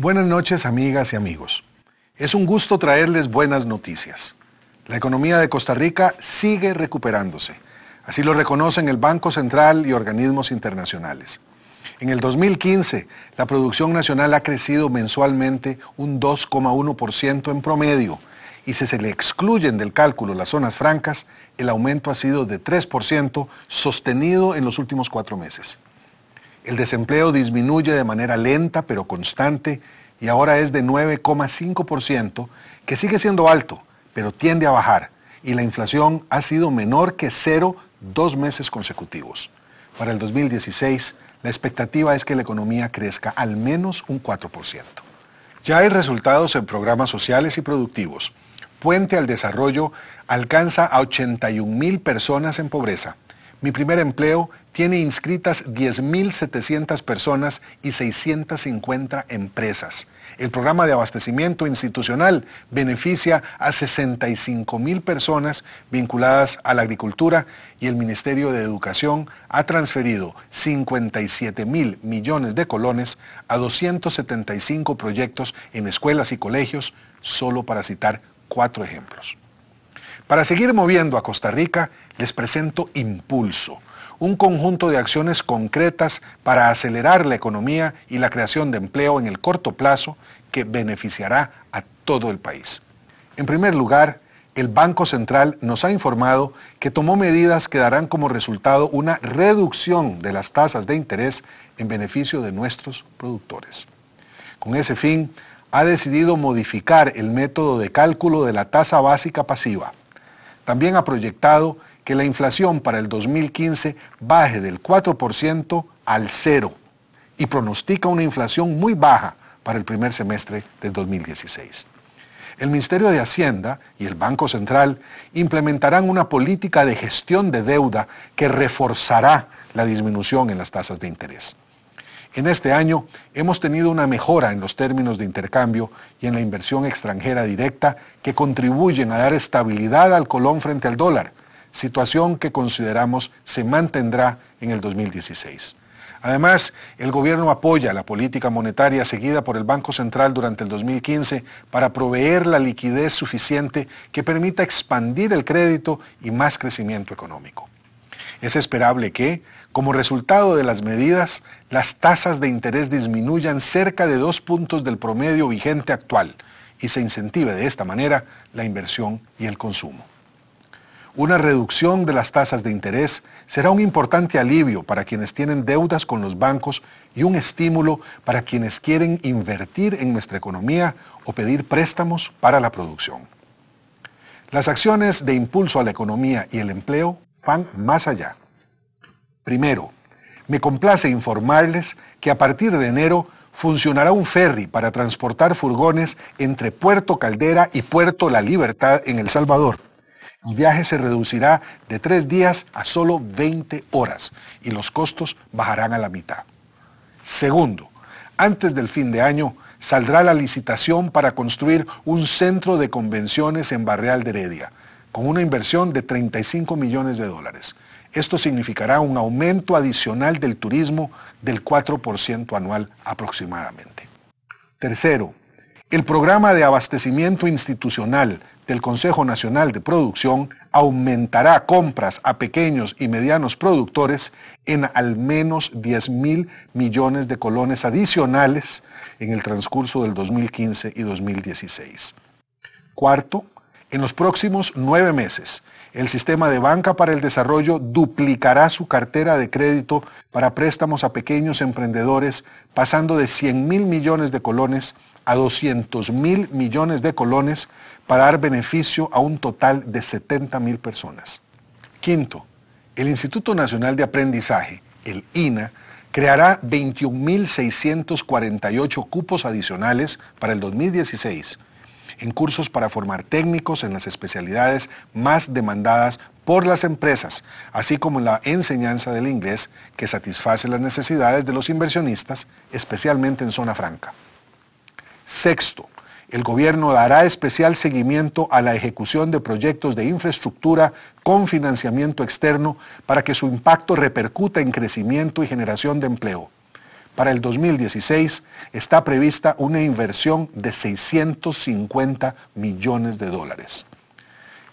Buenas noches amigas y amigos. Es un gusto traerles buenas noticias. La economía de Costa Rica sigue recuperándose. Así lo reconocen el Banco Central y organismos internacionales. En el 2015, la producción nacional ha crecido mensualmente un 2,1% en promedio y si se le excluyen del cálculo las zonas francas, el aumento ha sido de 3% sostenido en los últimos cuatro meses. El desempleo disminuye de manera lenta pero constante y ahora es de 9,5%, que sigue siendo alto, pero tiende a bajar, y la inflación ha sido menor que cero dos meses consecutivos. Para el 2016, la expectativa es que la economía crezca al menos un 4%. Ya hay resultados en programas sociales y productivos. Puente al Desarrollo alcanza a 81 mil personas en pobreza. Mi primer empleo tiene inscritas 10.700 personas y 650 empresas. El programa de abastecimiento institucional beneficia a 65.000 personas vinculadas a la agricultura y el Ministerio de Educación ha transferido 57,000 mil millones de colones a 275 proyectos en escuelas y colegios, solo para citar cuatro ejemplos. Para seguir moviendo a Costa Rica, les presento Impulso un conjunto de acciones concretas para acelerar la economía y la creación de empleo en el corto plazo que beneficiará a todo el país. En primer lugar, el Banco Central nos ha informado que tomó medidas que darán como resultado una reducción de las tasas de interés en beneficio de nuestros productores. Con ese fin, ha decidido modificar el método de cálculo de la tasa básica pasiva. También ha proyectado que la inflación para el 2015 baje del 4% al 0 y pronostica una inflación muy baja para el primer semestre del 2016. El Ministerio de Hacienda y el Banco Central implementarán una política de gestión de deuda que reforzará la disminución en las tasas de interés. En este año hemos tenido una mejora en los términos de intercambio y en la inversión extranjera directa que contribuyen a dar estabilidad al colón frente al dólar, situación que consideramos se mantendrá en el 2016. Además, el gobierno apoya la política monetaria seguida por el Banco Central durante el 2015 para proveer la liquidez suficiente que permita expandir el crédito y más crecimiento económico. Es esperable que, como resultado de las medidas, las tasas de interés disminuyan cerca de dos puntos del promedio vigente actual y se incentive de esta manera la inversión y el consumo. Una reducción de las tasas de interés será un importante alivio para quienes tienen deudas con los bancos y un estímulo para quienes quieren invertir en nuestra economía o pedir préstamos para la producción. Las acciones de impulso a la economía y el empleo van más allá. Primero, me complace informarles que a partir de enero funcionará un ferry para transportar furgones entre Puerto Caldera y Puerto La Libertad en El Salvador. El viaje se reducirá de tres días a solo 20 horas y los costos bajarán a la mitad. Segundo, antes del fin de año saldrá la licitación para construir un centro de convenciones en Barreal de Heredia, con una inversión de 35 millones de dólares. Esto significará un aumento adicional del turismo del 4% anual aproximadamente. Tercero, el programa de abastecimiento institucional del Consejo Nacional de Producción aumentará compras a pequeños y medianos productores en al menos 10 mil millones de colones adicionales en el transcurso del 2015 y 2016. Cuarto, en los próximos nueve meses, el sistema de banca para el desarrollo duplicará su cartera de crédito para préstamos a pequeños emprendedores, pasando de 100 mil millones de colones a 200 mil millones de colones para dar beneficio a un total de 70.000 personas. Quinto, el Instituto Nacional de Aprendizaje, el INA, creará 21.648 cupos adicionales para el 2016 en cursos para formar técnicos en las especialidades más demandadas por las empresas, así como en la enseñanza del inglés que satisface las necesidades de los inversionistas, especialmente en zona franca. Sexto, el gobierno dará especial seguimiento a la ejecución de proyectos de infraestructura con financiamiento externo para que su impacto repercuta en crecimiento y generación de empleo. Para el 2016 está prevista una inversión de 650 millones de dólares.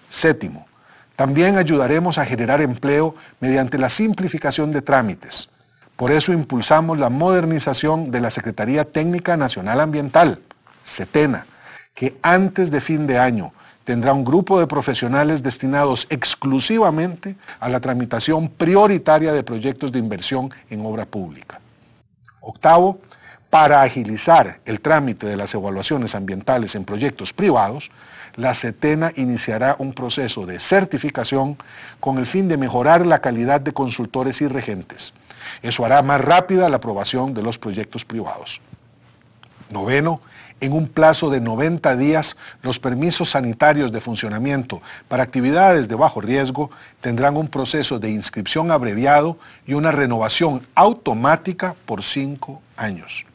Séptimo, también ayudaremos a generar empleo mediante la simplificación de trámites. Por eso impulsamos la modernización de la Secretaría Técnica Nacional Ambiental Setena, que antes de fin de año tendrá un grupo de profesionales destinados exclusivamente a la tramitación prioritaria de proyectos de inversión en obra pública. Octavo, para agilizar el trámite de las evaluaciones ambientales en proyectos privados, la CETENA iniciará un proceso de certificación con el fin de mejorar la calidad de consultores y regentes. Eso hará más rápida la aprobación de los proyectos privados. Noveno, en un plazo de 90 días los permisos sanitarios de funcionamiento para actividades de bajo riesgo tendrán un proceso de inscripción abreviado y una renovación automática por cinco años.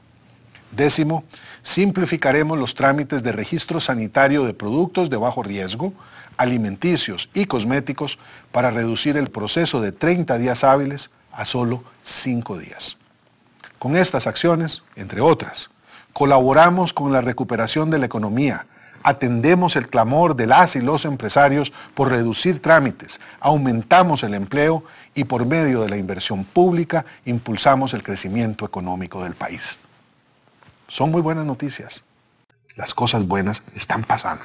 Décimo, simplificaremos los trámites de registro sanitario de productos de bajo riesgo, alimenticios y cosméticos para reducir el proceso de 30 días hábiles a solo 5 días. Con estas acciones, entre otras, colaboramos con la recuperación de la economía, atendemos el clamor de las y los empresarios por reducir trámites, aumentamos el empleo y por medio de la inversión pública impulsamos el crecimiento económico del país. Son muy buenas noticias. Las cosas buenas están pasando.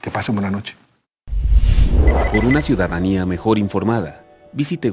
Que pasen buena noche. Por una ciudadanía mejor informada, visite